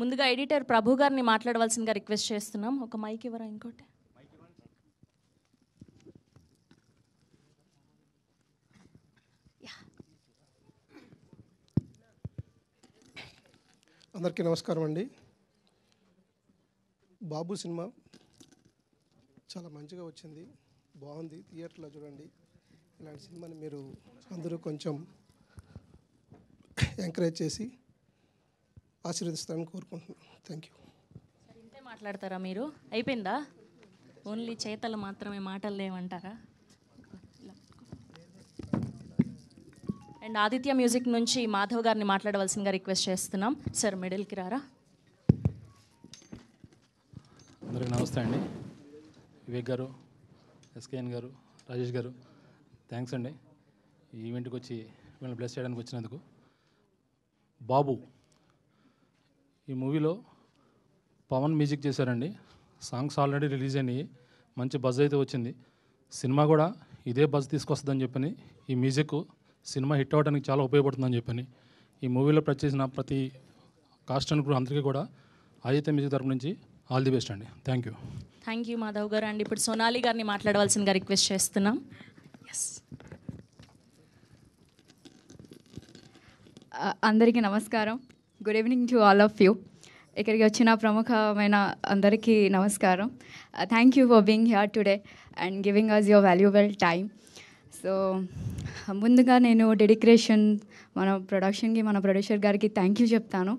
ముందుగా ఎడిటర్ ప్రభు గారిని మాట్లాడవలసిందిగా రిక్వెస్ట్ చేస్తున్నాం ఒక మైక్ ఇవ్వరా ఇంకోటి అందరికీ నమస్కారం అండి బాబు సినిమా చాలా మంచిగా వచ్చింది బాగుంది థియేటర్లో చూడండి ఇలాంటి సినిమాని మీరు అందరూ కొంచెం ఎంకరేజ్ చేసి ఆశీర్వదిస్తారని కోరుకుంటున్నాను థ్యాంక్ యూ ఇంతే మాట్లాడతారా మీరు అయిపోయిందా ఓన్లీ చేతలు మాత్రమే మాటలు లేవంటారా అండ్ ఆదిత్య మ్యూజిక్ నుంచి మాధవ్ గారిని మాట్లాడవలసిందిగా రిక్వెస్ట్ చేస్తున్నాం సార్ మిడిల్కి రారా అందరికి నమస్తే అండి వివేక్ గారు ఎస్కేఎన్ గారు రాజేష్ గారు థ్యాంక్స్ అండి ఈవెంట్కి వచ్చి మిమ్మల్ని బ్లెస్ చేయడానికి వచ్చినందుకు బాబు ఈ మూవీలో పవన్ మ్యూజిక్ చేశారండి సాంగ్స్ ఆల్రెడీ రిలీజ్ అయినాయి మంచి బజ్ అయితే వచ్చింది సినిమా కూడా ఇదే బజ్ తీసుకొస్తుందని చెప్పని ఈ మ్యూజిక్ సినిమా హిట్ అవ్వడానికి చాలా ఉపయోగపడుతుందని చెప్పని ఈ మూవీలో ప్రచేసిన ప్రతి కాస్ట్ అనుకున్న అందరికీ కూడా ఆదిత్య మ్యూజిక్ తరపు నుంచి ఆల్ ది బెస్ట్ అండి thank you thank you Madhav garu అండి ఇప్పుడు సోనాలి గారిని మాట్లాడవలసిందిగా రిక్వెస్ట్ చేస్తున్నాం అందరికీ నమస్కారం good evening to all of you ఇక్కడికి వచ్చిన ప్రముఖమైన అందరికీ నమస్కారం thank you for being here today and giving us your valuable time so ముందుగా నేను డెడిక్రేషన్ మన ప్రొడక్షన్కి మన ప్రొడ్యూసర్ గారికి థ్యాంక్ యూ చెప్తాను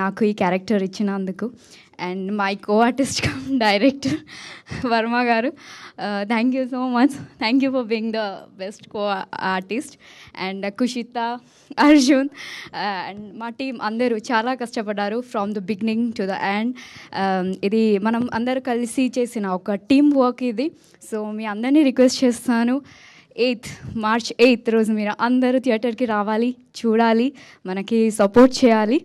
నాకు ఈ క్యారెక్టర్ ఇచ్చినందుకు and my co artist cum director Varma garu thank you so much thank you for being the best co artist and Kushita Arjun and మా టీం అందరూ చాలా కష్టపడ్డారు from the beginning to the end ఇది మనం అందరూ కలిసి చేసిన ఒక టీం వర్క్ ఇది సో మీ అందరినీ రిక్వెస్ట్ చేస్తాను ఎయిత్ మార్చ్ ఎయిత్ రోజు మీరు అందరూ థియేటర్కి రావాలి చూడాలి మనకి సపోర్ట్ చేయాలి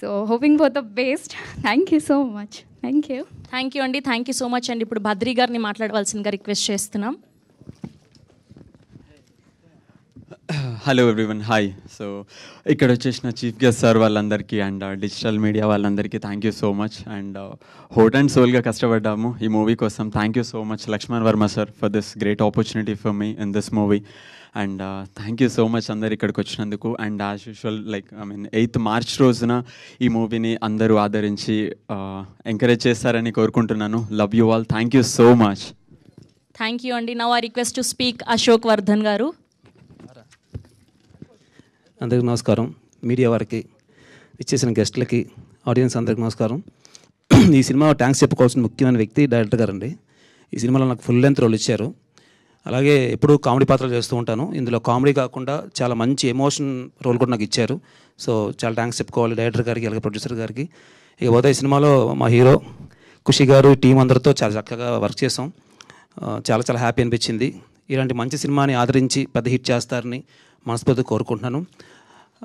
so hoping for the best thank you so much thank you thank you అండి థ్యాంక్ యూ సో మచ్ అండి ఇప్పుడు భద్రి గారిని మాట్లాడవలసిందిగా రిక్వెస్ట్ చేస్తున్నాం హలో ఎవ్రీవన్ హాయ్ సో ఇక్కడ వచ్చేసిన చీఫ్ గెస్ట్ సార్ వాళ్ళందరికీ అండ్ డిజిటల్ మీడియా వాళ్ళందరికీ thank you so much and heart and సోల్గా కష్టపడ్డాము ఈ మూవీ కోసం thank you so much Lakshman Varma sir for this great opportunity for me in this movie and thank you so much అందరు ఇక్కడికి వచ్చినందుకు and as usual like I mean eighth March రోజున ఈ మూవీని అందరూ ఆదరించి ఎంకరేజ్ uh, చేస్తారని కోరుకుంటున్నాను love you all thank you so much thank you అండి now request to speak Ashok Vardhan garu అందరికీ నమస్కారం మీడియా వారికి ఇచ్చేసిన గెస్ట్లకి ఆడియన్స్ అందరికి నమస్కారం ఈ సినిమా థ్యాంక్స్ చెప్పుకోవాల్సిన ముఖ్యమైన వ్యక్తి డైరెక్టర్ గారండి ఈ సినిమాలో నాకు ఫుల్ లెంత్ రోల్ ఇచ్చారు అలాగే ఎప్పుడూ కామెడీ పాత్రలు చేస్తూ ఉంటాను ఇందులో కామెడీ కాకుండా చాలా మంచి ఎమోషన్ రోల్ కూడా నాకు ఇచ్చారు సో చాలా థ్యాంక్స్ చెప్పుకోవాలి డైరెక్టర్ గారికి అలాగే ప్రొడ్యూసర్ గారికి పోతే ఈ సినిమాలో మా హీరో ఖుషి గారు టీం అందరితో చాలా చక్కగా వర్క్ చేసాం చాలా చాలా హ్యాపీ అనిపించింది ఇలాంటి మంచి సినిమాని ఆదరించి పెద్ద హిట్ చేస్తారని మనస్ఫూర్తి కోరుకుంటున్నాను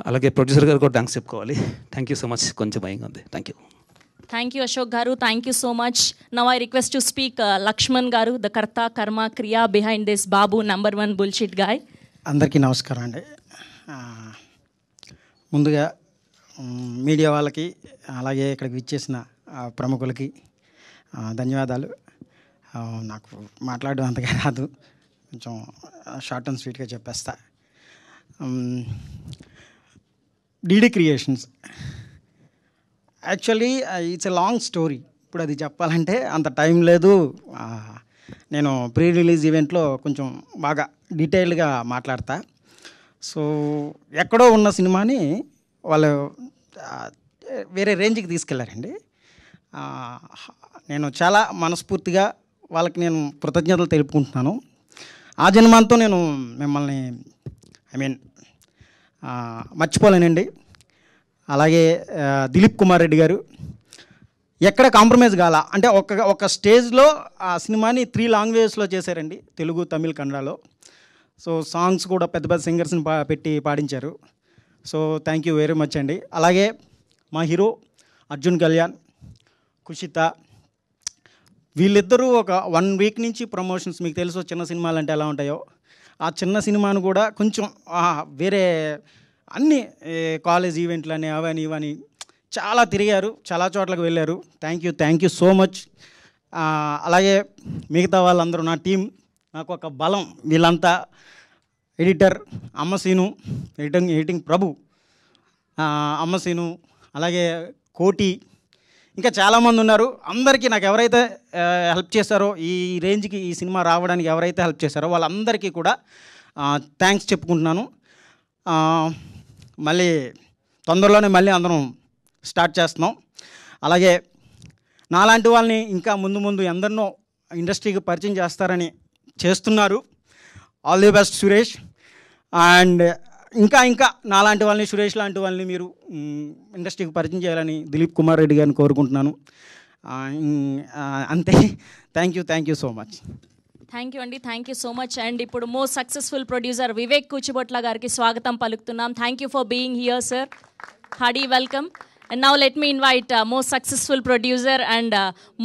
అలాగే ప్రొడ్యూసర్ గారు కూడా థ్యాంక్స్ చెప్పుకోవాలి థ్యాంక్ యూ సో మచ్ కొంచెం భయంగా ఉంది thank you thank you Ashok garu thank you so much now I request to speak Lakshman garu the కర్త కర్మ క్రియా behind this Babu number one bullshit guy అందరికీ నమస్కారం అండి ముందుగా మీడియా వాళ్ళకి అలాగే ఇక్కడికి విచ్చేసిన ప్రముఖులకి ధన్యవాదాలు నాకు మాట్లాడడం అంతగా రాదు కొంచెం షార్ట్ అండ్ స్వీట్గా చెప్పేస్తా DD creations actually it's a long story ఇప్పుడు అది చెప్పాలంటే అంత టైం లేదు నేను ప్రీ రిలీజ్ ఈవెంట్లో కొంచెం బాగా డీటెయిల్డ్గా మాట్లాడతా సో ఎక్కడో ఉన్న సినిమాని వాళ్ళు వేరే రేంజ్కి తీసుకెళ్లారండి నేను చాలా మనస్ఫూర్తిగా వాళ్ళకి నేను కృతజ్ఞతలు తెలుపుకుంటున్నాను ఆ జన్మాంతో నేను మిమ్మల్ని ఐ మీన్ మర్చిపోలేనండి అలాగే దిలీప్ కుమార్ రెడ్డి గారు ఎక్కడ కాంప్రమైజ్ కాల అంటే ఒక ఒక స్టేజ్లో ఆ సినిమాని త్రీ లాంగ్వేజెస్లో చేశారండి తెలుగు తమిళ్ కన్నడలో సో సాంగ్స్ కూడా పెద్ద పెద్ద సింగర్స్ని పా పెట్టి పాడించారు so thank you very much అండి అలాగే మా హీరో అర్జున్ కళ్యాణ్ కుషిత వీళ్ళిద్దరూ ఒక వన్ వీక్ నుంచి ప్రమోషన్స్ మీకు తెలుసు చిన్న సినిమాలు అంటే ఎలా ఉంటాయో ఆ చిన్న సినిమాను కూడా కొంచెం వేరే అన్ని కాలేజ్ ఈవెంట్లు అని అవని ఇవని చాలా తిరిగారు చాలా చోట్లకు వెళ్ళారు thank you thank you so much అలాగే మిగతా వాళ్ళందరూ నా టీం నాకు ఒక బలం వీళ్ళంతా editor Ammaseenu editing editing Prabhu Ammaseenu అలాగే కోటి ఇంకా చాలామంది ఉన్నారు అందరికీ నాకు ఎవరైతే హెల్ప్ చేశారో ఈ రేంజ్కి ఈ సినిమా రావడానికి ఎవరైతే హెల్ప్ చేశారో వాళ్ళందరికీ కూడా థ్యాంక్స్ చెప్పుకుంటున్నాను మళ్ళీ తొందరలోనే మళ్ళీ అందరం స్టార్ట్ చేస్తున్నాం అలాగే నాలాంటి వాళ్ళని ఇంకా ముందు ముందు ఎందరినో ఇండస్ట్రీకి పరిచయం చేస్తారని చేస్తున్నారు all the best Suresh and ఇంకా ఇంకా నాలాంటి వాళ్ళని సురేష్ లాంటి వాళ్ళని మీరు ఇండస్ట్రీకి పరిచయం చేయాలని దిలీప్ కుమార్ రెడ్డి గారిని కోరుకుంటున్నాను అంతే thank you thank you so much thank you అండి thank you so much and ఇప్పుడు most successful producer Vivek Kuchibotla గారికి స్వాగతం పలుకుతున్నాం thank you for being here sir hearty welcome and now let me invite most successful producer and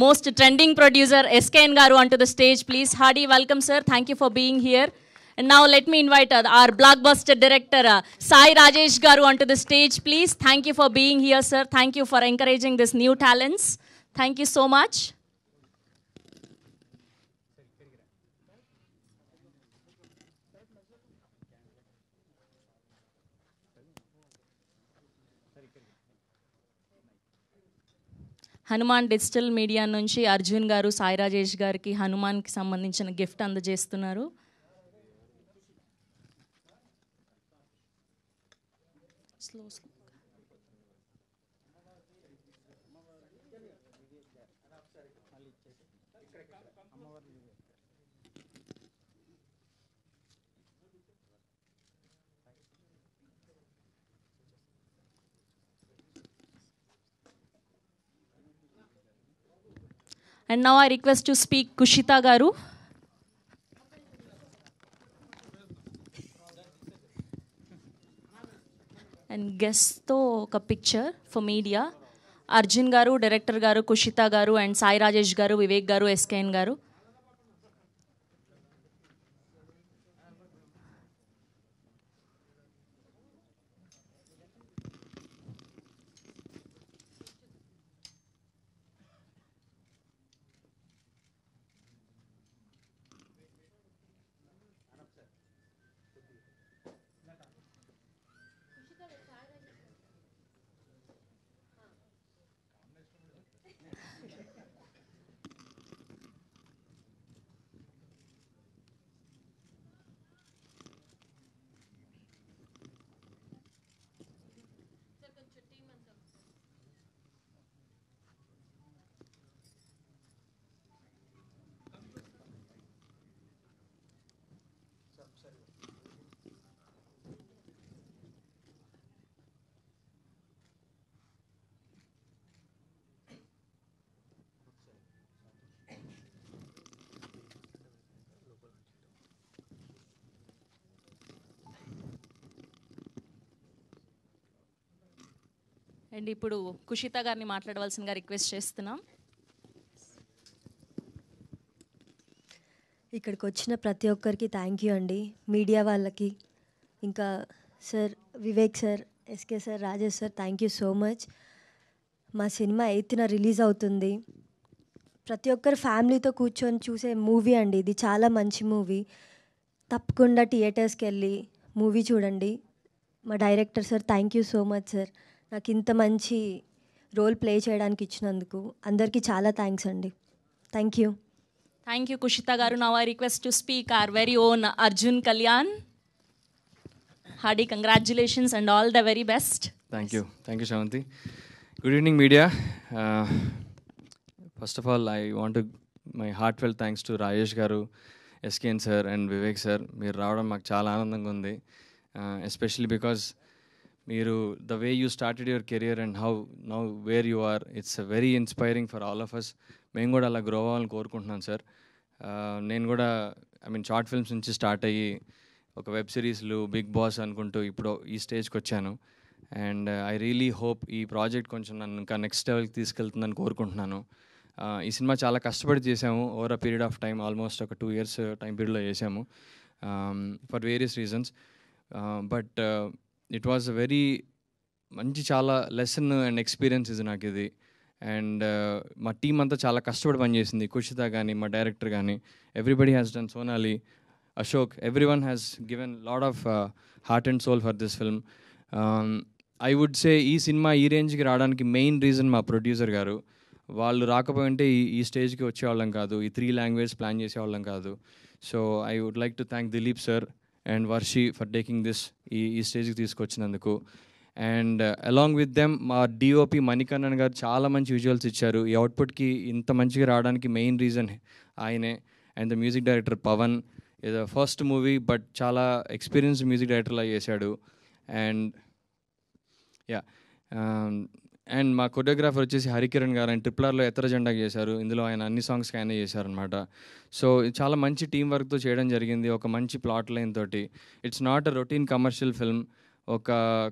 most trending producer SKN garu onto the stage please hearty welcome sir thank you for being here And now let me invite our blockbuster director, Sai Rajesh Garu, onto the stage, please. Thank you for being here, sir. Thank you for encouraging these new talents. Thank you so much. Hanuman digital media నుంచి అర్జున్ గారు సాయి రాజేష్ గారికి హనుమాన్కి సంబంధించిన gift అందజేస్తున్నారు And now I request to speak Kushita Garu. And గెస్ట్తో ఒక picture for media Arjun గారు director గారు కుషిత గారు అండ్ సాయి రాజేష్ గారు వివేక్ గారు ఎస్కేఎన్ గారు అండ్ ఇప్పుడు కుషిత గారిని మాట్లాడవలసిందిగా రిక్వెస్ట్ చేస్తున్నాం ఇక్కడికి వచ్చిన ప్రతి ఒక్కరికి థ్యాంక్ యూ అండి మీడియా వాళ్ళకి ఇంకా sir Vivek sir SK sir Rajesh sir thank you so much మా సినిమా ఎయిత్న రిలీజ్ అవుతుంది ప్రతి ఒక్కరు ఫ్యామిలీతో కూర్చొని చూసే మూవీ అండి ఇది చాలా మంచి మూవీ తప్పకుండా థియేటర్స్కి వెళ్ళి మూవీ చూడండి మా director sir thank you so much sir నాకు ఇంత మంచి రోల్ ప్లే చేయడానికి ఇచ్చినందుకు అందరికీ చాలా థ్యాంక్స్ అండి thank you thank you Kushita garu నా I request to speak our very own Arjun Kalyan hearty congratulations and all the very best thank you thank you Shravanthi good evening media first of all I want my heartful thanks to Rajesh garu SKN sir and Vivek sir మీరు రావడం మాకు చాలా ఆనందంగా ఉంది especially uh, because మీరు the way you started your career and how now where you are it's very inspiring for all of us మేము కూడా అలా గ్రో అవ్వాలని కోరుకుంటున్నాను సార్ నేను కూడా ఐ మీన్ షార్ట్ ఫిల్మ్స్ నుంచి స్టార్ట్ అయ్యి ఒక వెబ్ సిరీస్లు బిగ్ బాస్ అనుకుంటూ ఇప్పుడు ఈ స్టేజ్కి వచ్చాను అండ్ ఐ రియలీ హోప్ ఈ ప్రాజెక్ట్ కొంచెం నన్ను ఇంకా నెక్స్ట్ లెవెల్కి తీసుకెళ్తుందని కోరుకుంటున్నాను ఈ సినిమా చాలా కష్టపడి చేసాము over a period of time almost ఒక టూ ఇయర్స్ టైం పీరియడ్లో చేసాము for various reasons but it was very మంచి చాలా లెసన్ అండ్ ఇది నాకు ఇది అండ్ uh, మా టీం అంతా చాలా కష్టపడి పనిచేసింది కుషిత కానీ మా డైరెక్టర్ కానీ everybody has done Sonali Ashok every one has given lot of heart and soul for this film I would say ఈ సినిమా ఈ రేంజ్కి రావడానికి మెయిన్ రీజన్ మా ప్రొడ్యూసర్ గారు వాళ్ళు రాకపోయింటే ఈ ఈ స్టేజ్కి వచ్చేవాళ్ళం కాదు ఈ త్రీ లాంగ్వేజ్ ప్లాన్ చేసేవాళ్ళం కాదు so I would like to thank Dileep sir and Varshi for taking this ఈ ఈ స్టేజ్కి తీసుకొచ్చినందుకు అండ్ అలాంగ్ విత్ దెమ్ మా డిఓపి మణికన్నన్ గారు చాలా మంచి విజువల్స్ ఇచ్చారు ఈ అవుట్పుట్కి ఇంత మంచిగా రావడానికి మెయిన్ రీజన్ ఆయనే and the music director Pavan ఇది ఫస్ట్ మూవీ బట్ చాలా ఎక్స్పీరియన్స్ మ్యూజిక్ డైరెక్టర్లా చేశాడు అండ్ యా um, అండ్ మా కొరియోగ్రాఫర్ వచ్చేసి హరికిరణ్ గారు ఆయన ఆర్లో ఎత్తర జెండాకి చేశారు ఇందులో ఆయన అన్ని సాంగ్స్కి ఆయన చేశారనమాట సో చాలా మంచి టీం వర్క్తో చేయడం జరిగింది ఒక మంచి ప్లాట్ లైన్ తోటి it's not a routine commercial film ఒక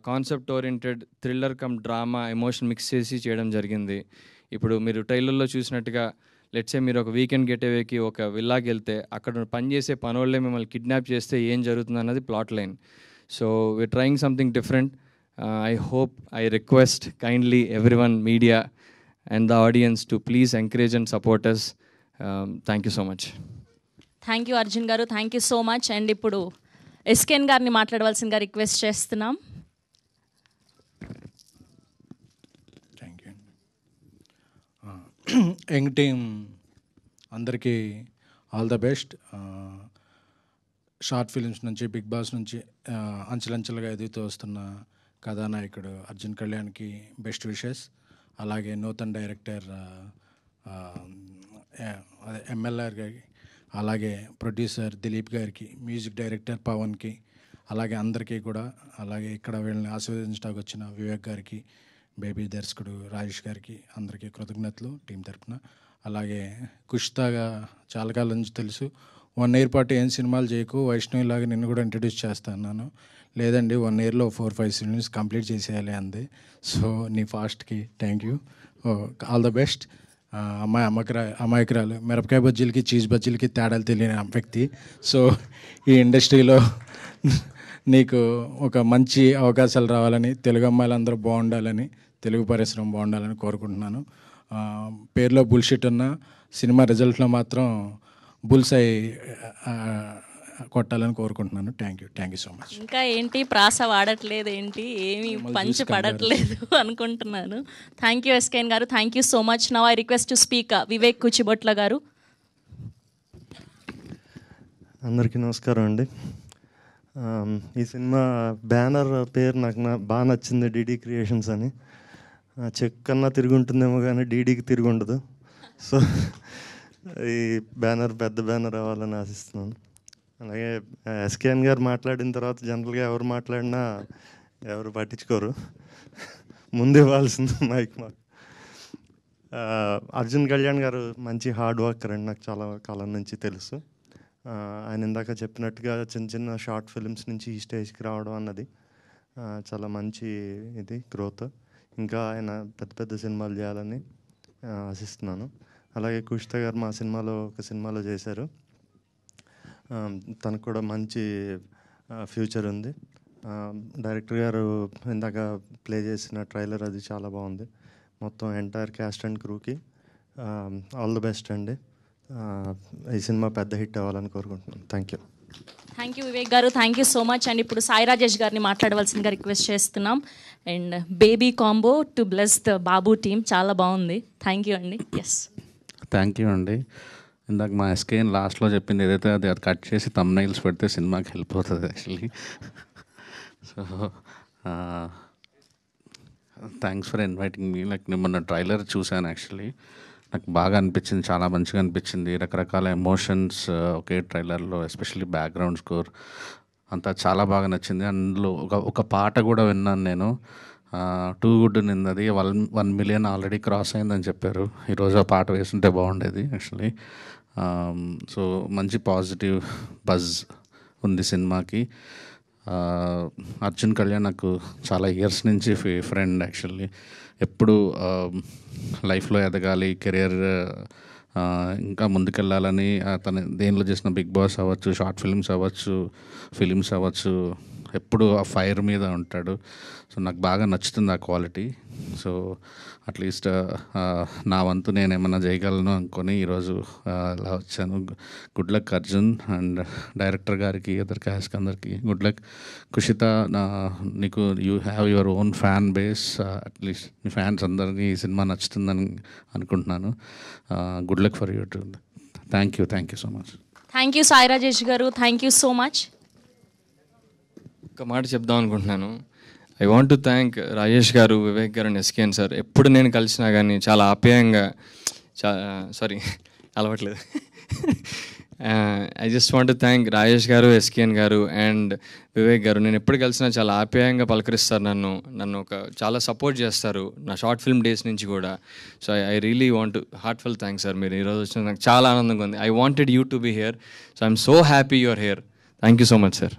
concept oriented thriller come drama emotion mix చేసి చేయడం జరిగింది ఇప్పుడు మీరు ట్రైలర్లో చూసినట్టుగా లెట్సే మీరు ఒక వీకెండ్ గెట్ అవేకి ఒక విల్లాకి వెళ్తే అక్కడ పనిచేసే పనోళ్ళే మిమ్మల్ని కిడ్నాప్ చేస్తే ఏం జరుగుతుంది అన్నది plot line so we trying something different I hope I request kindly every one media and the audience to please encourage and supporters thank you so much thank you Arjun garu thank you so much and ఇప్పుడు ఎస్కేన్ గారిని మాట్లాడవలసిందిగా request చేస్తున్నాం thank you uh, young team అందరికీ all the best uh, short films నుంచి Bigg Boss నుంచి uh, అంచెలంచెలుగా ఎదుగుతూ వస్తున్న కథానాయకుడు అర్జున్ కళ్యాణ్కి బెస్ట్ విషెస్ అలాగే నూతన్ డైరెక్టర్ అదే ఎంఎల్ఆర్ గారికి అలాగే ప్రొడ్యూసర్ దిలీప్ గారికి మ్యూజిక్ డైరెక్టర్ పవన్కి అలాగే అందరికీ కూడా అలాగే ఇక్కడ వీళ్ళని ఆశీర్వదించడానికి వచ్చిన వివేక్ గారికి బేబీ దర్శకుడు రాజేష్ గారికి అందరికీ కృతజ్ఞతలు టీం తరఫున అలాగే కుష్తాగా చాలా కాలం నుంచి తెలుసు వన్ ఇయర్ పాటు ఏం సినిమాలు చేయకు వైష్ణవిలాగా నిన్ను కూడా ఇంట్రడ్యూస్ చేస్తాను లేదండి వన్ ఇయర్లో ఫోర్ ఫైవ్ సినిమాస్ కంప్లీట్ చేసేయాలి అంది సో నీ ఫాస్ట్కి thank you all the best అమ్మాయి అమ్మకరా అమాయకురాలు మిరపకాయ బజ్జీలకి చీజ్ బజ్జీలకి తేడాలు తెలియని వ్యక్తి సో ఈ ఇండస్ట్రీలో నీకు ఒక మంచి అవకాశాలు రావాలని తెలుగు అమ్మాయిలందరూ బాగుండాలని తెలుగు పరిశ్రమ బాగుండాలని కోరుకుంటున్నాను పేరులో బుల్షిట్ ఉన్న సినిమా రిజల్ట్లో మాత్రం బుల్సై కొట్టాలని కోరుకుంటున్నాను thank you thank you so much ఇంకా ఏంటి ప్రాస వాడట్లేదు ఏంటి ఏమి పంచి పడట్లేదు అనుకుంటున్నాను thank you SKN garu thank you so much now I request to speak Vivek Kuchibotla garu అందరికీ నమస్కారం అండి ఈ సినిమా బ్యానర్ పేరు నాకు బాగా నచ్చింది డీడీ క్రియేషన్స్ అని చెక్ కన్నా తిరిగి ఉంటుందేమో కానీ డీడీకి తిరిగి ఉండదు సో ఈ బ్యానర్ పెద్ద బ్యానర్ అవ్వాలని ఆశిస్తున్నాను అలాగే ఎస్కేఎన్ గారు మాట్లాడిన తర్వాత జనరల్గా ఎవరు మాట్లాడినా ఎవరు పట్టించుకోరు ముందు ఇవ్వాల్సింది మైక్ మాకు అర్జున్ కళ్యాణ్ గారు మంచి హార్డ్ వర్కర్ అండి నాకు చాలా కాలం నుంచి తెలుసు ఆయన ఇందాక చెప్పినట్టుగా చిన్న చిన్న షార్ట్ ఫిల్మ్స్ నుంచి ఈ స్టేజ్కి రావడం అన్నది చాలా మంచి ఇది గ్రోత్ ఇంకా ఆయన పెద్ద పెద్ద సినిమాలు చేయాలని ఆశిస్తున్నాను అలాగే కుష్ట గారు మా సినిమాలో ఒక సినిమాలో చేశారు తనకు కూడా మంచి ఫ్యూచర్ ఉంది డైరెక్టర్ గారు ఇందాక ప్లే చేసిన ట్రైలర్ అది చాలా బాగుంది మొత్తం ఎంటైర్ క్యాస్ట్ అండ్ క్రూకి ఆల్ ది బెస్ట్ అండి ఈ సినిమా పెద్ద హిట్ అవ్వాలని కోరుకుంటున్నాను thank you thank you Vivek garu thank you so much and ఇప్పుడు సాయి రాజేష్ గారిని మాట్లాడవలసిందిగా రిక్వెస్ట్ చేస్తున్నాం and baby combo to bless the Babu team చాలా బాగుంది థ్యాంక్ యూ అండి ఎస్ థ్యాంక్ యూ అండి ఇందాక మా ఎస్కేన్ లాస్ట్లో చెప్పింది ఏదైతే అది అది కట్ చేసి తమ్నైల్స్ పెడితే సినిమాకి హెల్ప్ అవుతుంది actually so thanks for inviting me like నేను మొన్న ట్రైలర్ చూశాను యాక్చువల్లీ నాకు బాగా అనిపించింది చాలా మంచిగా అనిపించింది రకరకాల ఎమోషన్స్ ఒకే ట్రైలర్లో ఎస్పెషల్లీ బ్యాక్గ్రౌండ్ స్కోర్ అంతా చాలా బాగా నచ్చింది అందులో ఒక ఒక పాట కూడా విన్నాను నేను టూ గుడ్ అది one one million already cross అయిందని చెప్పారు ఈరోజు ఆ పాట వేస్తుంటే బాగుండేది యాక్చువల్లీ సో మంచి పాజిటివ్ బజ్ ఉంది సినిమాకి అర్జున్ కళ్యాణ్ నాకు చాలా ఇయర్స్ నుంచి ఫ్రెండ్ యాక్చువల్లీ ఎప్పుడు లైఫ్లో ఎదగాలి కెరియర్ ఇంకా ముందుకెళ్ళాలని అతను దేనిలో చేసిన బిగ్ బాస్ అవ్వచ్చు షార్ట్ ఫిల్మ్స్ అవ్వచ్చు ఫిలిమ్స్ అవ్వచ్చు ఎప్పుడు ఆ ఫైర్ మీద ఉంటాడు సో నాకు బాగా నచ్చుతుంది ఆ క్వాలిటీ సో అట్లీస్ట్ నా వంతు నేను ఏమన్నా చేయగలను అనుకొని ఈరోజు అలా వచ్చాను good luck Arjun and director గారికి ఇద్దరు క్యాస్క్ అందరికి గుడ్ లక్ కుషిత నా నీకు you have your own fan base at least మీ ఫ్యాన్స్ అందరినీ ఈ సినిమా నచ్చుతుందని అనుకుంటున్నాను good luck for you thank you thank you so much thank you Sai Rajesh garu thank you so much ఒక మాట చెప్దాం అనుకుంటున్నాను I want to thank Rajesh garu Vivek గారు అండ్ ఎస్కేఎన్ సార్ ఎప్పుడు నేను కలిసినా కానీ చాలా ఆప్యాయంగా చా సారీ అలవట్లేదు I just want to thank Rajesh garu SKN గారు అండ్ వివేక్ గారు నేను ఎప్పుడు కలిసినా చాలా ఆప్యాయంగా పలకరిస్తారు నన్ను నన్ను ఒక చాలా సపోర్ట్ చేస్తారు నా షార్ట్ ఫిల్మ్ డేస్ నుంచి కూడా so I really want heart full thanks sir మీరు ఈరోజు వచ్చిన నాకు చాలా ఆనందంగా ఉంది I wanted you to be here so I'm so happy your here thank you so much sir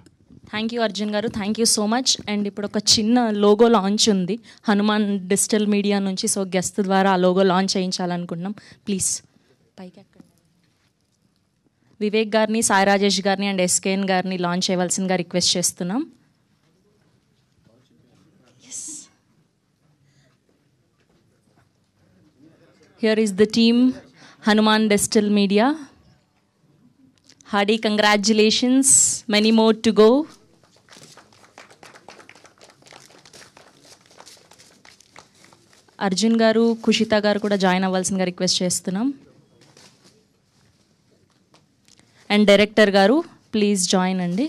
thank you Arjun garu thank you so much and ఇప్పుడు ఒక చిన్న లోగో లాంచ్ ఉంది హనుమాన్ డిజిటల్ మీడియా నుంచి సో గెస్ట్ ద్వారా ఆ లోగో లాంచ్ చేయించాలనుకుంటున్నాం ప్లీజ్ పైకి ఎక్కడ వివేక్ గారిని సాయి రాజేష్ గారిని అండ్ ఎస్కేఎన్ గారిని లాంచ్ చేయవలసిందిగా రిక్వెస్ట్ చేస్తున్నాం here is the team Hanuman digital media hearty congratulations many more to go Arjun garu Kushitha garu కూడా జాయిన్ అవ్వాల్సిందిగా రిక్వెస్ట్ చేస్తున్నాం and director garu please join అండి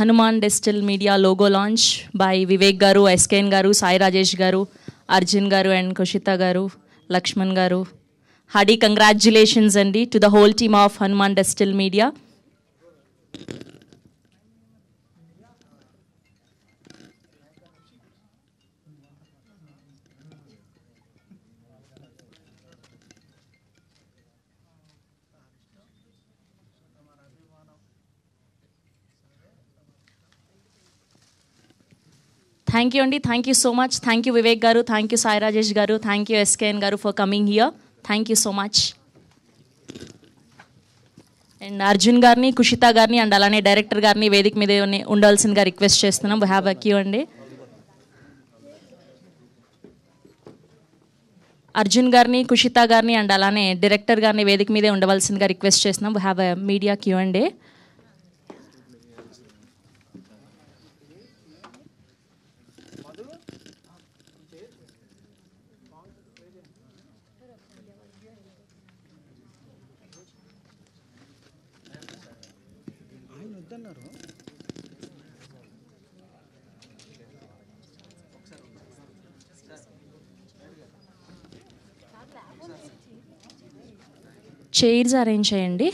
Hanuman digital media logo launch by Vivek garu SKN గారు సాయి రాజేష్ గారు అర్జున్ గారు and Kushitha garu Lakshman garu hearty congratulations అండి to the whole team of Hanuman digital media thank you అండి thank you so much thank you Vivek garu thank you Sai Rajesh garu thank you SKN garu for coming here thank you so much and Arjun గారిని కుషిత గారిని and అలానే director గారిని వేదిక మీద ఉండాల్సిందిగా request చేస్తున్నాం వీ హ్యావ్ అక్యూ అండి అర్జున్ గారిని కుషిత గారిని అండ్ అలానే డైరెక్టర్ గారిని వేదిక మీదే ఉండవలసిందిగా రిక్వెస్ట్ చేస్తున్నాం we have a media queue and chairs arrange చేయండి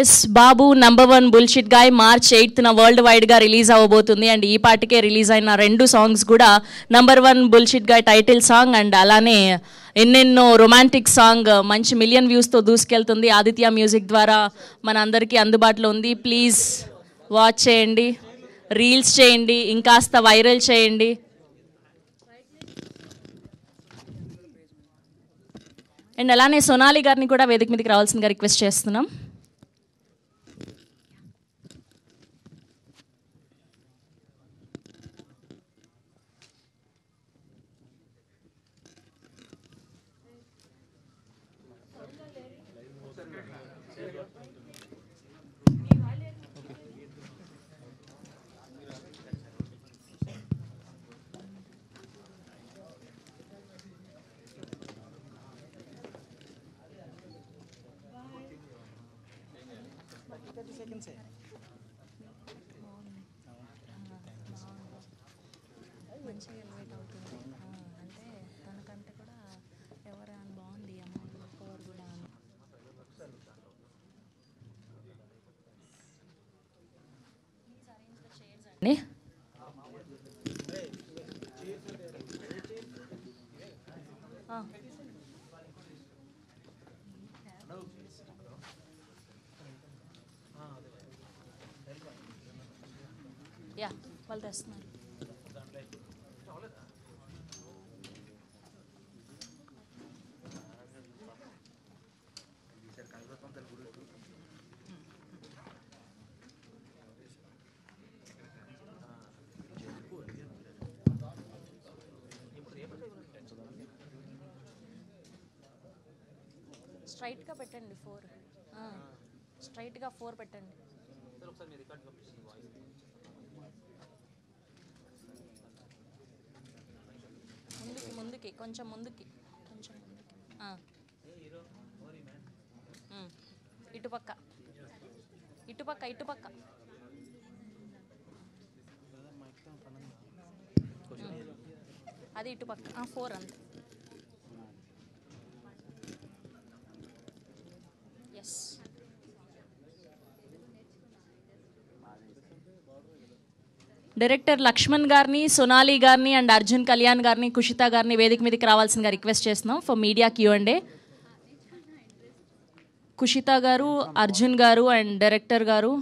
ఎస్ బాబు number one bullshit guy March ఎయిత్న వరల్డ్ వైడ్గా రిలీజ్ అవ్వబోతుంది అండ్ ఈ పాటికే రిలీజ్ అయిన రెండు సాంగ్స్ కూడా number one bullshit guy title song and అలానే ఎన్నెన్నో రొమాంటిక్ సాంగ్ మంచి మిలియన్ వ్యూస్తో దూసుకెళ్తుంది ఆదిత్య మ్యూజిక్ ద్వారా మన అందరికీ అందుబాటులో ఉంది ప్లీజ్ వాచ్ చేయండి రీల్స్ చేయండి ఇంకాస్త వైరల్ చేయండి అండ్ అలానే సోనాలి గారిని కూడా వేదిక మీదకి రావాల్సిందిగా రిక్వెస్ట్ చేస్తున్నాం వాళ్ళు తెస్తున్నారు స్ట్రైట్గా పెట్టండి ఫోర్ స్ట్రైట్గా ఫోర్ పెట్టండి ఒకసారి మీ రికార్డ్ పంపించి ముందుకి కొంచెం ముందుకి కొంచెం ముందుకి ఇటుపక్క ఇటుపక్క ఇటుపక్క అది ఇటుపక్క ఫోర్ అంతే డైరెక్టర్ లక్ష్మణ్ గారిని సోనాలి గారిని అండ్ అర్జున్ కళ్యాణ్ గారిని కుషిత గారిని వేదిక మీదకి రావాల్సిందిగా రిక్వెస్ట్ చేస్తున్నాం ఫర్ మీడియా క్యూ అండే కుషిత గారు అర్జున్ గారు అండ్ డైరెక్టర్ గారు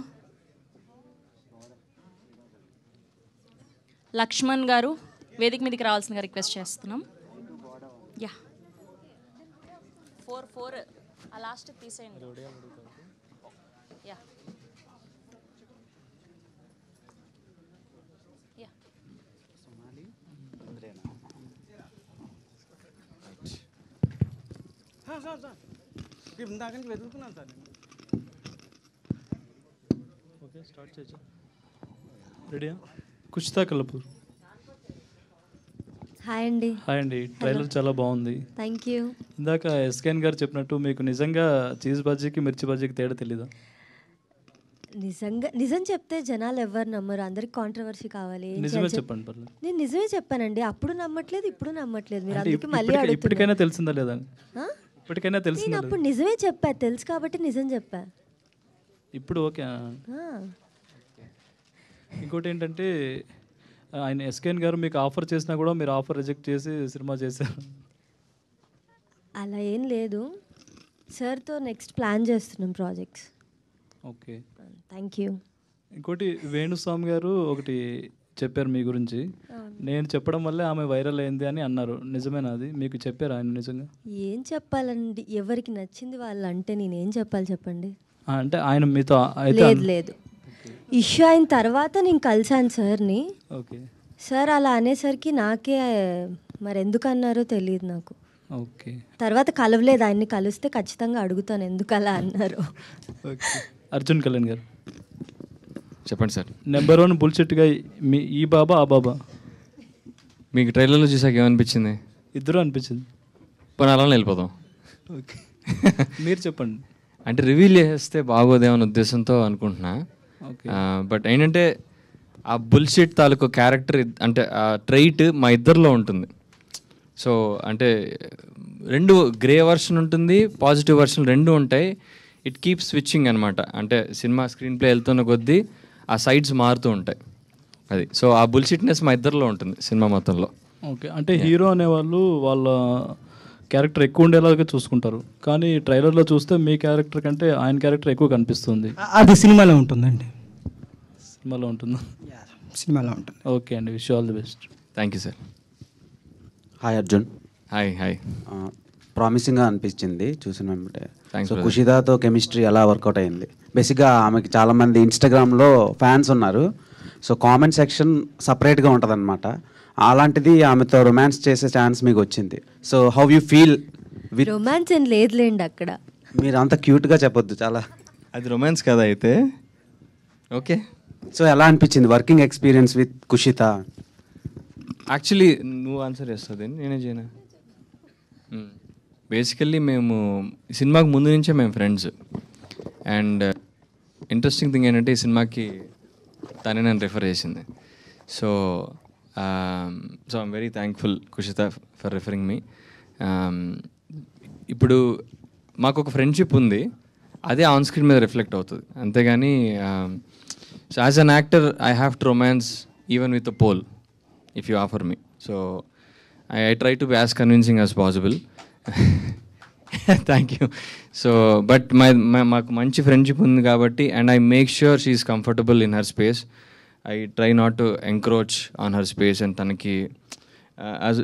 లక్ష్మణ్ గారు వేదిక మీదకి రావాల్సిందిగా రిక్వెస్ట్ చేస్తున్నాం యా ఫోర్ ఫోర్ ఆ లాస్ట్ తీసేయండి సార్ సార్ ఇందాక నుంచి వెతుకుతున్నాను సార్ నేను ఓకే స్టార్ట్ చేయొచ్చు రెడీయా కుచితా కలపూర్ హాయ్ అండి హాయ్ అండి ట్రైలర్ చాలా బాగుంది థ్యాంక్ యూ ఇందాక ఎస్కేన్ గారు చెప్పినట్టు మీకు నిజంగా చీజ్ బజ్జీకి మిర్చి బజ్జీకి తేడా తెలీదా నిజంగా నిజం చెప్తే జనాలు ఎవరు నమ్మరు అందరికి కాంట్రవర్సీ కావాలి నిజమే చెప్పండి నేను నిజమే చెప్పానండి అప్పుడు నమ్మట్లేదు ఇప్పుడు నమ్మట్లేదు మీరు అందుకే మళ్ళీ ఇప్పటికైనా తెలిసిందా లేదా ఇప్పటికైనా తెలుసు అప్పుడు నిజమే చెప్పా తెలుసు కాబట్టి నిజం చెప్పా ఇప్పుడు ఓకే ఇంకోటి ఏంటంటే ఆయన ఎస్కేన్ గారు మీకు ఆఫర్ చేసినా కూడా మీరు ఆఫర్ రిజెక్ట్ చేసి సినిమా చేశారు అలా ఏం లేదు సార్తో నెక్స్ట్ ప్లాన్ చేస్తున్నాం ప్రాజెక్ట్స్ ఓకే థ్యాంక్ యూ ఇంకోటి వేణుస్వామి గారు ఒకటి చెప్పారు మీ గురించి నేను చెప్పడం వల్ల ఆమె వైరల్ అయింది అని అన్నారు నిజమేనా అది మీకు చెప్పారు ఆయన నిజంగా ఏం చెప్పాలండి ఎవరికి నచ్చింది వాళ్ళు అంటే నేను ఏం చెప్పాలి చెప్పండి అంటే ఆయన మీతో లేదు లేదు ఇష్యూ అయిన తర్వాత నేను కలిశాను సార్ని ఓకే సార్ అలా అనేసరికి నాకే మరి ఎందుకు అన్నారో తెలియదు నాకు ఓకే తర్వాత కలవలేదు ఆయన్ని కలిస్తే ఖచ్చితంగా అడుగుతాను ఎందుకు అలా అన్నారు అర్జున్ కళ్యాణ్ గారు చెప్పండి సార్ నెంబర్ వన్ బుల్సెట్గా మీ ఈ బాబా ఆ బాబా మీకు ట్రైలర్లో చూసాక ఏమనిపించింది ఇద్దరు అనిపించింది పని అలా వెళ్ళిపోదాం ఓకే మీరు చెప్పండి అంటే రివీల్ చేస్తే బాగోదేమని ఉద్దేశంతో అనుకుంటున్నా బట్ ఏంటంటే ఆ బుల్షిట్ తాలూకు క్యారెక్టర్ అంటే ఆ ట్రైట్ మా ఇద్దరిలో ఉంటుంది సో అంటే రెండు గ్రే వర్షన్ ఉంటుంది పాజిటివ్ వర్షన్ రెండు ఉంటాయి ఇట్ కీప్ స్విచ్చింగ్ అనమాట అంటే సినిమా స్క్రీన్ ప్లే వెళ్తున్న కొద్దీ ఆ సైడ్స్ మారుతూ ఉంటాయి అది సో ఆ బుల్షిట్నెస్ మా ఇద్దరిలో ఉంటుంది సినిమా మొత్తంలో ఓకే అంటే హీరో అనేవాళ్ళు వాళ్ళ క్యారెక్టర్ ఎక్కువ ఉండేలాగా చూసుకుంటారు కానీ ట్రైలర్లో చూస్తే మీ క్యారెక్టర్ కంటే ఆయన క్యారెక్టర్ ఎక్కువ కనిపిస్తుంది అది సినిమాలో ఉంటుందండి సినిమాలో ఉంటుందా సినిమాలో ఉంటుంది ఓకే అండి wish all the best thank you sir hi Arjun hi hi ప్రామిసింగ్గా అనిపించింది చూసిన సో ఖుషిదాతో కెమిస్ట్రీ ఎలా వర్కౌట్ అయింది బేసిక్గా ఆమెకి చాలామంది ఇన్స్టాగ్రామ్లో ఫ్యాన్స్ ఉన్నారు సో కామెంట్ సెక్షన్ సపరేట్గా ఉంటుంది అనమాట అలాంటిది ఆమెతో రొమాన్స్ చేసే ఛాన్స్ మీకు వచ్చింది so how you feel romance ఏం లేదులేండి అక్కడ మీరు అంత క్యూట్గా చెప్పొద్దు చాలా అది రొమాన్స్ కదా అయితే ఓకే సో ఎలా అనిపించింది working experience with Kushitha actually నువ్వు ఆన్సర్ చేస్తుంది నేనే చేయనా బేసికల్లీ hmm. మేము సినిమాకి ముందు నుంచే మేము ఫ్రెండ్స్ అండ్ ఇంట్రెస్టింగ్ థింగ్ ఏంటంటే ఈ సినిమాకి తనే నన్ను రిఫర్ చేసింది so so I'm very thankful Kushitha for referring me ఇప్పుడు మాకు ఒక ఫ్రెండ్షిప్ ఉంది అదే ఆన్ స్క్రీన్ మీద రిఫ్లెక్ట్ అవుతుంది అంతేగాని so as an actor I have to romance even with a pole if you offer me so I I try to be as convincing as possible thank you so but my మాకు మంచి friendship ఉంది కాబట్టి and I make sure she's comfortable in her space I try not to encroach on her space and తనకి as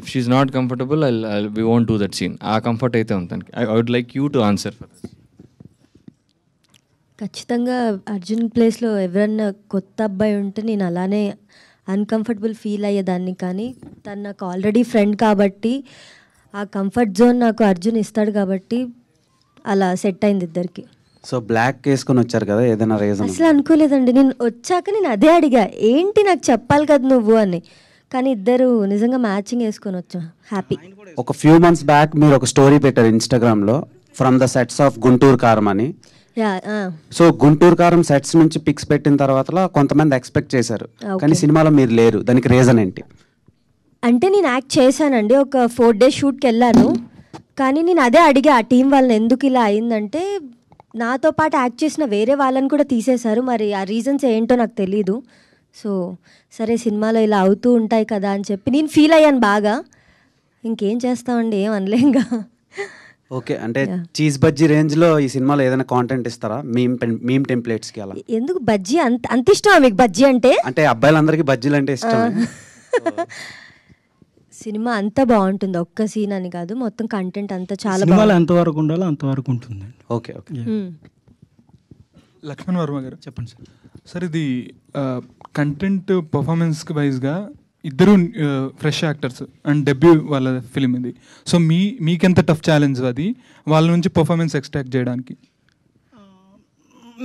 if she's not comfortable I we want do that scene ఆ comfort అయితే ఉంది తనకి I would like you to answer for ఖచ్చితంగా అర్జున్ ప్లేస్లో ఎవరన్నా కొత్త అబ్బాయి ఉంటే నేను అలానే అన్కంఫర్టబుల్ ఫీల్ అయ్యేదాన్ని కానీ తను నాకు ఆల్రెడీ ఫ్రెండ్ కాబట్టి ఆ కంఫర్ట్ జోన్ నాకు అర్జున్ ఇస్తాడు కాబట్టి అలా సెట్ అయింది ఇద్దరికి సో బ్లాక్ వేసుకొని వచ్చారు కదా ఏదైనా రీజన్ అసలు అనుకోలేదండి నేను వచ్చాక నేను అదే అడిగా ఏంటి నాకు చెప్పాలి కదా నువ్వు అని కానీ ఇద్దరు నిజంగా మ్యాచింగ్ వేసుకొని వచ్చాం హ్యాపీ ఒక ఫ్యూ మంత్స్ బ్యాక్ మీరు ఒక స్టోరీ పెట్టారు ఇన్స్టాగ్రామ్ లో from the sets of Guntur Karam అని సో గుంటూరు కారం సెట్స్ నుంచి పిక్స్ పెట్టిన తర్వాత కొంతమంది ఎక్స్పెక్ట్ చేశారు కానీ సినిమాలో మీరు లేరు దానికి రీజన్ ఏంటి అంటే నేను యాక్ట్ చేశానండి ఒక ఫోర్ డేస్ షూట్కి వెళ్ళాను కానీ నేను అదే అడిగా ఆ టీం వాళ్ళని ఎందుకు ఇలా అయిందంటే నాతో పాటు యాక్ట్ చేసిన వేరే వాళ్ళని కూడా తీసేశారు మరి ఆ రీజన్స్ ఏంటో నాకు తెలీదు సో సరే సినిమాలో ఇలా అవుతూ ఉంటాయి కదా అని చెప్పి నేను ఫీల్ అయ్యాను బాగా ఇంకేం చేస్తామండి ఏం అనలేంగా ఓకే అంటే చీజ్ బజ్జీ రేంజ్ లో ఈ సినిమాలో ఏదైనా కాంటెంట్ ఇస్తారా మీమ్ మీమ్ టెంప్లెట్స్ కి అలా ఎందుకు బజ్జీ అంత అంత ఇష్టం మీకు బజ్జీ అంటే అంటే అబ్బాయిలందరికీ బజ్జీలు అంటే ఇష్టం సినిమా అంతా బాగుంటుంది ఒక్క సీన్ అని కాదు మొత్తం కంటెంట్ అంతా చాలా ఎంత ఎంతవరకు ఉండాలో అంతవరకు ఉంటుంది ఓకే ఓకే లక్ష్మణ్ వర్మ గారు చెప్పండి సార్ సార్ ఇది కంటెంట్ పర్ఫార్మెన్స్ వైజ్గా ఇద్దరు ఫ్రెష్ యాక్టర్స్ అండ్ డెబ్యూ వాళ్ళ ఫిలిం ఇది సో మీ మీకెంత టఫ్ ఛాలెంజ్ అది వాళ్ళ నుంచి పర్ఫార్మెన్స్ ఎక్స్ట్రాక్ట్ చేయడానికి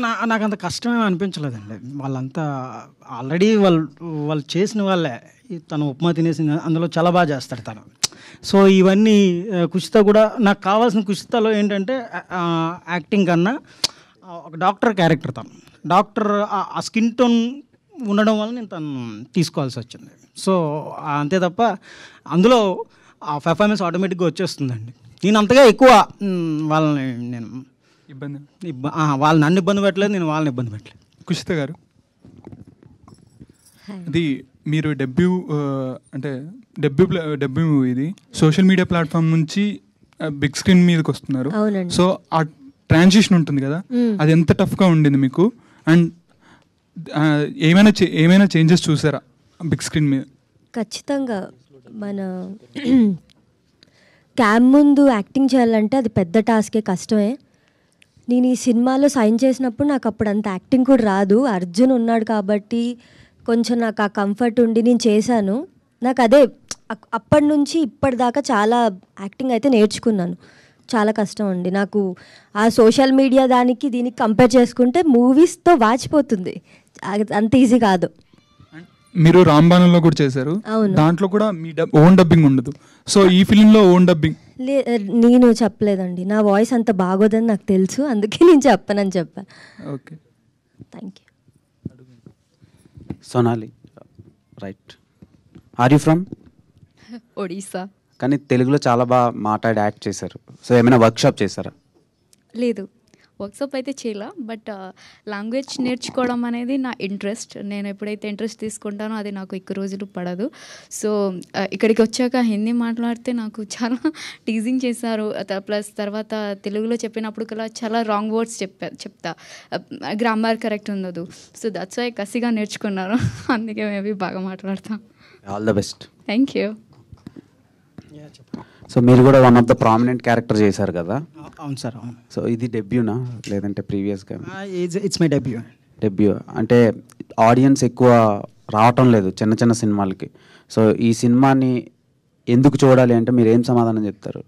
నా నాకు అంత కష్టమేమి అనిపించలేదండి వాళ్ళంతా ఆల్రెడీ వాళ్ళు వాళ్ళు చేసిన వాళ్ళే తను ఉప్మా తినేసి అందులో చాలా బాగా చేస్తాడు తను సో ఇవన్నీ కుషిత కూడా నాకు కావాల్సిన కుషితలో ఏంటంటే యాక్టింగ్ కన్నా ఒక డాక్టర్ క్యారెక్టర్ తను డాక్టర్ ఆ స్కిన్ టోన్ ఉండడం వల్ల నేను తను తీసుకోవాల్సి వచ్చింది సో అంతే తప్ప అందులో ఆ పెర్ఫార్మెన్స్ ఆటోమేటిక్గా వచ్చేస్తుందండి నేను అంతగా ఎక్కువ వాళ్ళని నేను ఇబ్బంది వాళ్ళు నన్ను ఇబ్బంది పెట్టలేదు నేను వాళ్ళని ఇబ్బంది పెట్టలేదు కుషిత గారు అది మీరు డెబ్యూ అంటే డెబ్యూ డెబ్యూ ఇది సోషల్ మీడియా ప్లాట్ఫామ్ నుంచి బిగ్ స్క్రీన్ మీదకి వస్తున్నారు సో ఆ ట్రాన్సిషన్ ఉంటుంది కదా అది ఎంత టఫ్గా ఉండింది మీకు అండ్ ఏమైనా ఏమైనా చేంజెస్ చూసారా బిగ్ స్క్రీన్ మీద ఖచ్చితంగా మన క్యామ్ ముందు యాక్టింగ్ చేయాలంటే అది పెద్ద టాస్కే కష్టమే నేను ఈ సినిమాలో సైన్ చేసినప్పుడు నాకు అప్పుడు అంత యాక్టింగ్ కూడా రాదు అర్జున్ ఉన్నాడు కాబట్టి కొంచెం నాకు ఆ కంఫర్ట్ ఉండి నేను చేశాను నాకు అదే అప్పటి నుంచి ఇప్పటిదాకా చాలా యాక్టింగ్ అయితే నేర్చుకున్నాను చాలా కష్టం అండి నాకు ఆ సోషల్ మీడియా దానికి దీనికి కంపేర్ చేసుకుంటే మూవీస్తో వాచిపోతుంది అంత ఈజీ కాదు మీరు రాంబాణంలో కూడా చేశారు దాంట్లో కూడా మీ ఓన్ డబ్బింగ్ ఉండదు సో ఈ ఫిలింలో ఓన్ డబ్బింగ్ లే నేను చెప్పలేదండి నా వాయిస్ అంత బాగోదని నాకు తెలుసు అందుకే నేను చెప్పనని చెప్పాను okay thank you Sonali right are you from Odisha కానీ తెలుగులో చాలా బాగా మాట్లాడి యాక్ట్ చేశారు సో ఏమైనా వర్క్షాప్ చేశారా లేదు వర్క్షాప్ అయితే చేయలే బట్ లాంగ్వేజ్ నేర్చుకోవడం అనేది నా ఇంట్రెస్ట్ నేను ఎప్పుడైతే ఇంట్రెస్ట్ తీసుకుంటానో అది నాకు ఎక్కువ రోజులు పడదు సో ఇక్కడికి వచ్చాక హిందీ మాట్లాడితే నాకు చాలా టీజింగ్ చేశారు ప్లస్ తర్వాత తెలుగులో చెప్పినప్పుడు కల్లా చాలా రాంగ్ వర్డ్స్ చెప్పా చెప్తా గ్రామర్ కరెక్ట్ ఉండదు సో దట్స్ వై కసిగా నేర్చుకున్నారు అందుకే మేబీ బాగా మాట్లాడతాం all the best thank you so మీరు కూడా one of the prominent character చేశారు కదా అవును సార్ అవును సో ఇది డెబ్యూనా లేదంటే ప్రీవియస్గా ఇట్స్ మై డెబ్యూ డెబ్యూ అంటే ఆడియన్స్ ఎక్కువ రావటం లేదు చిన్న చిన్న సినిమాలకి సో ఈ సినిమాని ఎందుకు చూడాలి అంటే మీరు ఏం సమాధానం చెప్తారు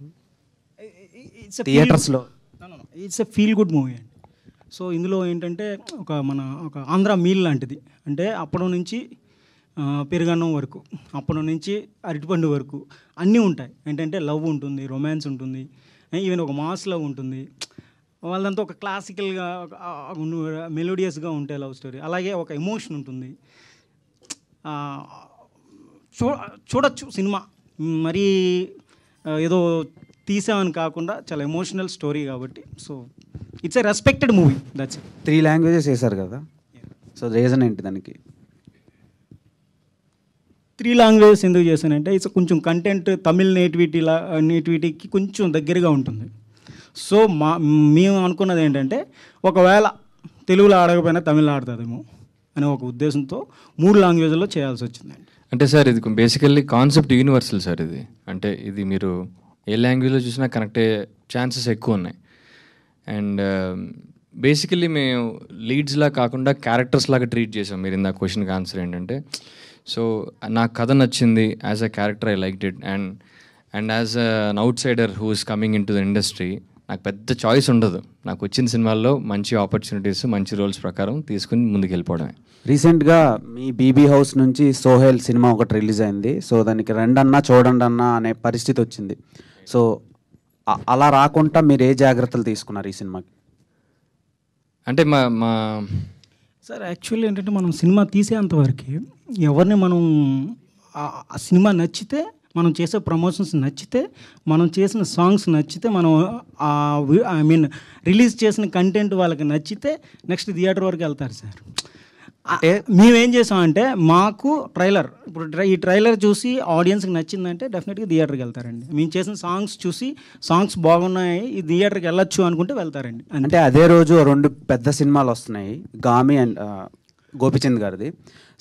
థియేటర్స్లో it's a feel good movie అండి సో ఇందులో ఏంటంటే ఒక మన ఒక ఆంధ్ర మీల్ లాంటిది అంటే అప్పటి నుంచి పెరుగన్నం వరకు అప్పటి నుంచి అరటిపండు వరకు అన్నీ ఉంటాయి ఏంటంటే లవ్ ఉంటుంది రొమాన్స్ ఉంటుంది ఈవెన్ ఒక మాస్ లవ్ ఉంటుంది వాళ్ళంతా ఒక క్లాసికల్గా మెలోడియస్గా ఉంటే లవ్ స్టోరీ అలాగే ఒక ఎమోషన్ ఉంటుంది చూ చూడొచ్చు సినిమా మరీ ఏదో తీసామని కాకుండా చాలా ఎమోషనల్ స్టోరీ కాబట్టి so it's a respected movie that's three languages వేసారు కదా సో రీజన్ ఏంటి దానికి త్రీ లాంగ్వేజెస్ ఎందుకు చేశానంటే ఇట్స్ కొంచెం కంటెంట్ తమిళ్ నేటివిటీ లా నేటివిటీకి uh, కొంచెం దగ్గరగా ఉంటుంది సో మా మేము అనుకున్నది ఏంటంటే ఒకవేళ తెలుగులో ఆడకపోయినా తమిళ్ ఆడుతుందేమో అనే ఒక ఉద్దేశంతో మూడు లాంగ్వేజ్లో చేయాల్సి వచ్చిందండి అంటే సార్ ఇది బేసికల్లీ కాన్సెప్ట్ యూనివర్సల్ సార్ ఇది అంటే ఇది మీరు ఏ లాంగ్వేజ్లో చూసినా కనెక్ట్ అయ్యే ఛాన్సెస్ ఎక్కువ ఉన్నాయి అండ్ బేసికల్లీ um, మేము లీడ్స్లా కాకుండా క్యారెక్టర్స్ లాగా ట్రీట్ చేసాం మీరు ఇందా క్వశ్చన్కి ఆన్సర్ ఏంటంటే సో నా కథ నచ్చింది as a character I like it and and as an outsider who is coming into the industry నాకు పెద్ద చాయిస్ ఉండదు నాకు వచ్చిన సినిమాల్లో మంచి ఆపర్చునిటీస్ మంచి రోల్స్ ప్రకారం తీసుకుని ముందుకు వెళ్ళిపోవడమే రీసెంట్గా మీ బీబీ హౌస్ నుంచి సోహెల్ సినిమా ఒకటి రిలీజ్ అయింది సో దానికి రెండన్నా చూడండి అన్నా అనే పరిస్థితి వచ్చింది సో అలా రాకుండా మీరు ఏ జాగ్రత్తలు తీసుకున్నారు ఈ సినిమాకి అంటే మా మా సార్ యాక్చువల్లీ ఏంటంటే మనం సినిమా తీసేంతవరకు ఎవరిని మనం ఆ సినిమా నచ్చితే మనం చేసే ప్రమోషన్స్ నచ్చితే మనం చేసిన సాంగ్స్ నచ్చితే మనం ఐ మీన్ రిలీజ్ చేసిన కంటెంట్ వాళ్ళకి నచ్చితే నెక్స్ట్ థియేటర్ వరకు వెళ్తారు సార్ అంటే మేమేం చేసామంటే మాకు ట్రైలర్ ఇప్పుడు ఈ ట్రైలర్ చూసి ఆడియన్స్కి నచ్చిందంటే డెఫినెట్గా థియేటర్కి వెళ్తారండి మేము చేసిన సాంగ్స్ చూసి సాంగ్స్ బాగున్నాయి ఈ థియేటర్కి వెళ్ళొచ్చు అనుకుంటే వెళ్తారండి అంటే అదే రోజు రెండు పెద్ద సినిమాలు వస్తున్నాయి గామి అండ్ గోపిచంద్ గారిది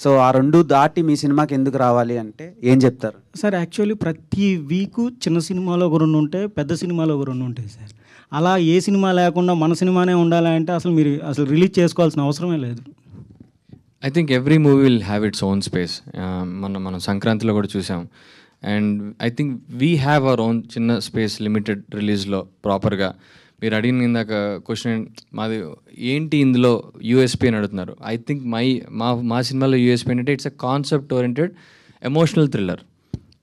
సో ఆ రెండు దాటి మీ సినిమాకి ఎందుకు రావాలి అంటే ఏం చెప్తారు సార్ యాక్చువల్లీ ప్రతి వీక్ చిన్న సినిమాలో ఒక రెండు ఉంటాయి పెద్ద సినిమాలు ఒక రెండు ఉంటాయి సార్ అలా ఏ సినిమా లేకుండా మన సినిమానే ఉండాలంటే అసలు మీరు అసలు రిలీజ్ చేసుకోవాల్సిన అవసరమే లేదు I think every movie will have its own space మనం మనం సంక్రాంతిలో కూడా చూసాం and I think we have our own చిన్న స్పేస్ లిమిటెడ్ రిలీజ్లో ప్రాపర్గా మీరు అడిగిన ఇందాక క్వశ్చన్ మాది ఏంటి ఇందులో యూఎస్పీ అని అడుగుతున్నారు ఐ థింక్ మై మా మా సినిమాలో యూఎస్పీ అంటే it's a concept oriented emotional thriller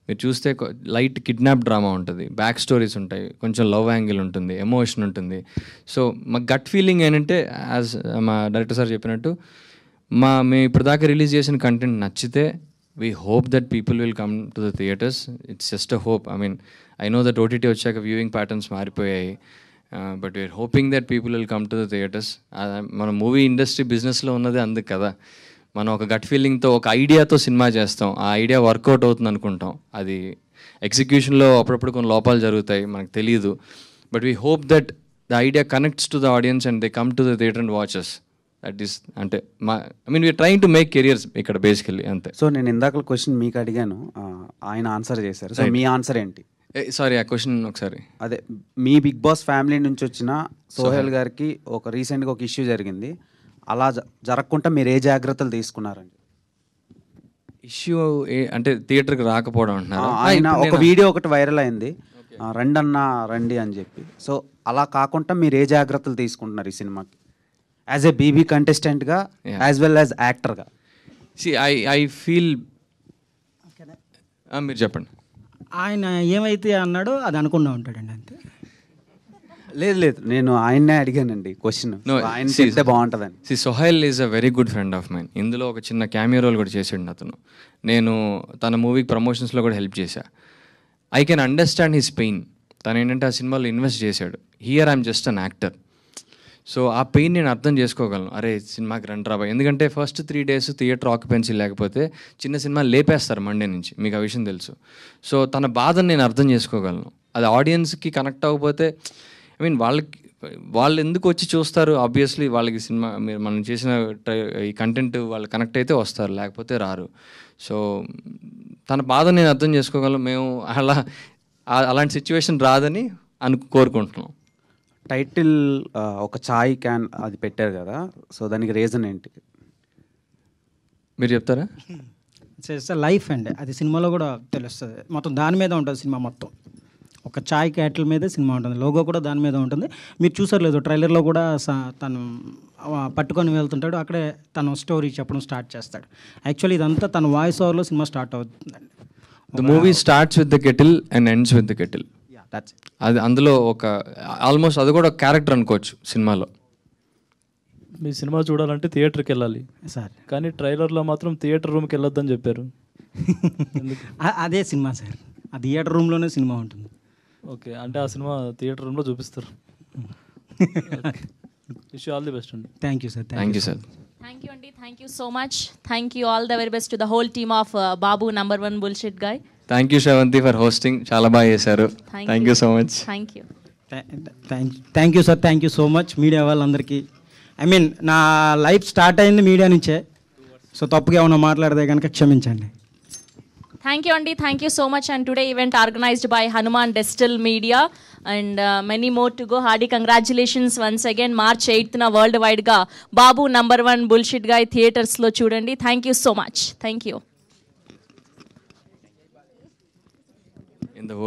మీరు చూస్తే లైట్ కిడ్నాప్ డ్రామా ఉంటుంది బ్యాక్ స్టోరీస్ ఉంటాయి కొంచెం లవ్ యాంగిల్ ఉంటుంది ఎమోషన్ ఉంటుంది సో మా గట్ ఫీలింగ్ ఏంటంటే యాజ్ మా డైరెక్టర్ సార్ చెప్పినట్టు మా మేము ఇప్పటిదాకా రిలీజ్ చేసిన కంటెంట్ నచ్చితే we hope that people will come to the theatres it's just a hope I mean I know that OTT వచ్చాక వ్యూయింగ్ ప్యాటర్న్స్ మారిపోయాయి but we're hoping that people will come to the theatres మన movie industry బిజినెస్లో ఉన్నది అందుకు కదా మనం ఒక gut ఫీలింగ్తో ఒక ఐడియాతో సినిమా చేస్తాం ఆ ఐడియా వర్కౌట్ అవుతుంది అనుకుంటాం అది ఎగ్జిక్యూషన్లో అప్పుడప్పుడు కొన్ని లోపాలు జరుగుతాయి మనకు తెలియదు but we hope that the idea connects to the audience and they come to the theatre and watches that is అంటే మా I mean we're trying to make careers ఇక్కడ బేసికల్లీ అంతే సో నేను ఇందాక క్వశ్చన్ మీకు అడిగాను ఆయన ఆన్సర్ చేశారు సో మీ ఆన్సర్ ఏంటి సారీ eh, ఆ క్వశ్చన్ ఒకసారి అదే మీ బిగ్ బాస్ ఫ్యామిలీ నుంచి వచ్చిన సోహెల్ గారికి ఒక రీసెంట్గా ఒక ఇష్యూ జరిగింది అలా జరగకుండా మీరు ఏ జాగ్రత్తలు తీసుకున్నారండి ఇష్యూ అంటే థియేటర్కి రాకపోవడం అంటున్నారు ఆయన ఒక వీడియో ఒకటి వైరల్ అయింది రండి అన్న రండి అని చెప్పి సో అలా కాకుండా మీరు ఏ జాగ్రత్తలు తీసుకుంటున్నారు ఈ సినిమాకి యాజ్ ఏ బీబీ కంటెస్టెంట్గా యాజ్ వెల్ యాజ్ యాక్టర్గా సి ఐ ఐ ఫీల్ మీరు చెప్పండి ఆయన ఏమైతే అన్నాడో అది అనుకున్నా ఉంటాడండి అంతే లేదు లేదు నేను ఆయన్నే అడిగానండి క్వశ్చన్ ఆయన చేస్తే బాగుంటుందని see Sohail is a very good friend of mine ఇందులో ఒక చిన్న క్యామియో రోల్ కూడా చేసాడు అతను నేను తన మూవీకి ప్రమోషన్స్లో కూడా హెల్ప్ చేశా I can understand his pain తను ఏంటంటే ఆ సినిమాలో ఇన్వెస్ట్ చేశాడు here I'm just an actor so ఆ పెయిన్ నేను అర్థం చేసుకోగలను అరే సినిమాకి రండి రాబా ఎందుకంటే first three days theatre occupancy లేకపోతే చిన్న సినిమా లేపేస్తారు మండే నుంచి మీకు ఆ విషయం తెలుసు సో తన బాధను నేను అర్థం చేసుకోగలను అది ఆడియన్స్కి కనెక్ట్ అవ్వకపోతే ఐ మీన్ వాళ్ళకి వాళ్ళు ఎందుకు వచ్చి చూస్తారు ఆబ్వియస్లీ వాళ్ళకి సినిమా మీరు మనం చేసిన ఈ కంటెంట్ వాళ్ళు కనెక్ట్ అయితే వస్తారు లేకపోతే రారు సో తన బాధను నేను అర్థం చేసుకోగలను మేము అలా అలాంటి సిచ్యువేషన్ రాదని అను కోరుకుంటున్నాం టైటిల్ ఒక చాయ్ క్యాన్ అది పెట్టారు కదా సో దానికి రీజన్ ఏంటి మీరు చెప్తారా ఇట్స్ లైఫ్ అండి అది సినిమాలో కూడా తెలుస్తుంది మొత్తం దాని మీద ఉంటుంది సినిమా మొత్తం ఒక చాయ్ క్యాటిల్ మీదే సినిమా ఉంటుంది లోగో కూడా దాని మీద ఉంటుంది మీరు చూసారు లేదు ట్రైలర్లో కూడా తను పట్టుకొని వెళ్తుంటాడు అక్కడే తను స్టోరీ చెప్పడం స్టార్ట్ చేస్తాడు యాక్చువల్లీ ఇదంతా తన వాయిస్ ఓవర్లో సినిమా స్టార్ట్ అవుతుందండి the movie starts with the kettle and ends with the kettle that's అది అందులో ఒక ఆల్మోస్ట్ అది కూడా క్యారెక్టర్ అనుకోవచ్చు సినిమాలో మీ సినిమా చూడాలంటే థియేటర్కి వెళ్ళాలి సార్ కానీ ట్రైలర్లో మాత్రం థియేటర్ రూమ్కి వెళ్ళొద్దని చెప్పారు అదే సినిమా సార్ ఆ థియేటర్ రూమ్లోనే సినిమా ఉంటుంది ఓకే అంటే ఆ సినిమా థియేటర్ రూమ్లో చూపిస్తారు విష్ ఆల్ ది బెస్ట్ అండి thank you sir thank you sir thank you అండి thank you so much thank you all the very best to the whole team of Babu number one bullshit guy thank you Sravanthi for hosting చాలా బాగా చేశారు thank you so much thank you thank you sir thank you so much media వాళ్ళందరికీ I mean నా life start అయింది media నుంచే so తప్పుగా ఏమైనా మాట్లాడితే కనుక క్షమించండి థ్యాంక్ యూ అండి thank you so much and today event organised by Hanuman డెస్టల్ media and many more to go hardy congratulations once again March ఎయిత్న వరల్డ్ వైడ్గా బాబు నంబర్ వన్ బుల్షిట్గా థియేటర్స్లో చూడండి thank you so much thank you in the world.